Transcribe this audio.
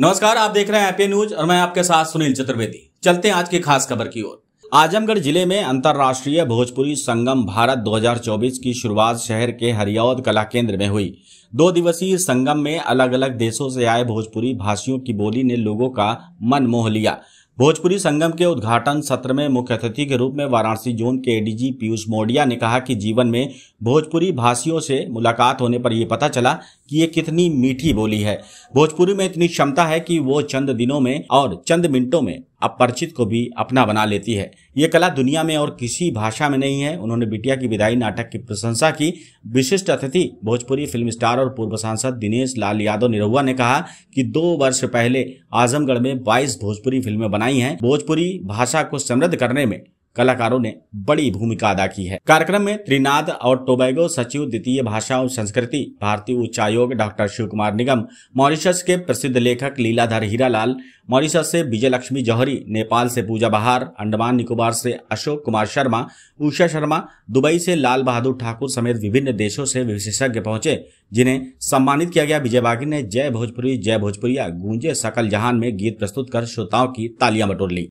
नमस्कार आप देख रहे हैं एपी न्यूज और मैं आपके साथ सुनील चतुर्वेदी चलते हैं आज की खास खबर की ओर आजमगढ़ जिले में अंतर्राष्ट्रीय भोजपुरी संगम भारत 2024 की शुरुआत शहर के हरियाद कला केंद्र में हुई दो दिवसीय संगम में अलग अलग देशों से आए भोजपुरी भाषियों की बोली ने लोगों का मन मोह लिया भोजपुरी संगम के उद्घाटन सत्र में मुख्य अतिथि के रूप में वाराणसी जोन के एडीजी पीयूष मोडिया ने कहा कि जीवन में भोजपुरी भाषियों से मुलाकात होने पर यह पता चला कि ये कितनी मीठी बोली है भोजपुरी में इतनी क्षमता है कि वो चंद दिनों में और चंद मिनटों में अपरिचित को भी अपना बना लेती है ये कला दुनिया में और किसी भाषा में नहीं है उन्होंने बिटिया की विदाई नाटक की प्रशंसा की विशिष्ट अतिथि भोजपुरी फिल्म स्टार और पूर्व सांसद दिनेश लाल यादव निरहुआ ने कहा कि दो वर्ष पहले आजमगढ़ में 22 भोजपुरी फिल्में बनाई हैं भोजपुरी भाषा को समृद्ध करने में कलाकारों ने बड़ी भूमिका अदा की है कार्यक्रम में त्रिनाद और टोबैगो सचिव द्वितीय भाषाओं संस्कृति भारतीय उच्चायोग डॉक्टर शिव कुमार निगम मॉरिशस के प्रसिद्ध लेखक लीलाधर हीरालाल मॉरिशस से विजय लक्ष्मी जौहरी नेपाल से पूजा बहार अंडमान निकोबार से अशोक कुमार शर्मा उषा शर्मा दुबई से लाल बहादुर ठाकुर समेत विभिन्न देशों से विशेषज्ञ पहुंचे जिन्हें सम्मानित किया गया विजय बागी ने जय भोजपुरी जय भोजपुरिया गूंजे सकल जहान में गीत प्रस्तुत कर श्रोताओं की तालियां बटोर ली